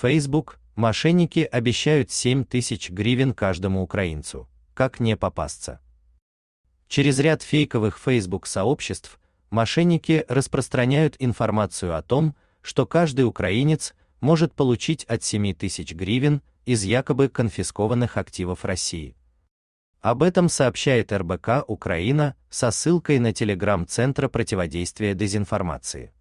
Facebook, мошенники обещают 7 тысяч гривен каждому украинцу. Как не попасться? Через ряд фейковых Facebook сообществ мошенники распространяют информацию о том, что каждый украинец может получить от 7 тысяч гривен из якобы конфискованных активов России. Об этом сообщает РБК Украина со ссылкой на телеграм-центра противодействия дезинформации.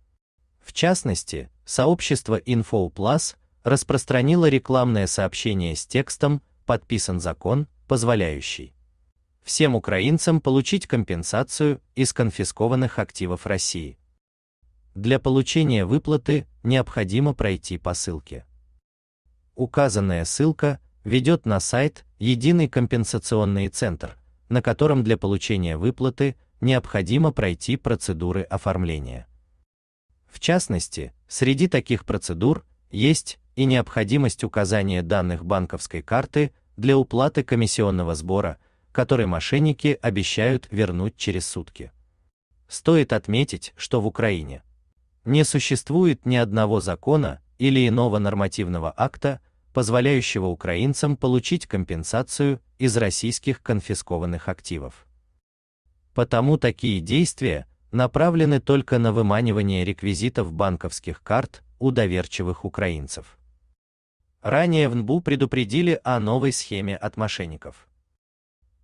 В частности, сообщество InfoPlus распространила рекламное сообщение с текстом «Подписан закон, позволяющий всем украинцам получить компенсацию из конфискованных активов России». Для получения выплаты необходимо пройти по ссылке. Указанная ссылка ведет на сайт «Единый компенсационный центр», на котором для получения выплаты необходимо пройти процедуры оформления. В частности, среди таких процедур есть и необходимость указания данных банковской карты для уплаты комиссионного сбора, который мошенники обещают вернуть через сутки. Стоит отметить, что в Украине не существует ни одного закона или иного нормативного акта, позволяющего украинцам получить компенсацию из российских конфискованных активов. Потому такие действия направлены только на выманивание реквизитов банковских карт у доверчивых украинцев. Ранее в НБУ предупредили о новой схеме от мошенников.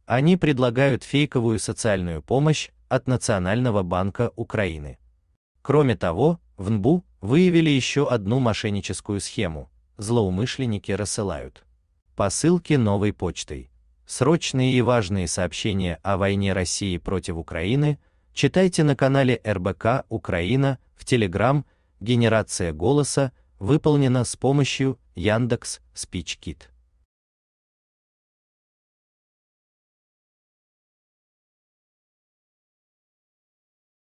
Они предлагают фейковую социальную помощь от Национального банка Украины. Кроме того, в НБУ выявили еще одну мошенническую схему. Злоумышленники рассылают посылки новой почтой. Срочные и важные сообщения о войне России против Украины читайте на канале РБК Украина в Телеграм, Генерация голоса выполнена с помощью Яндекс Спичкит.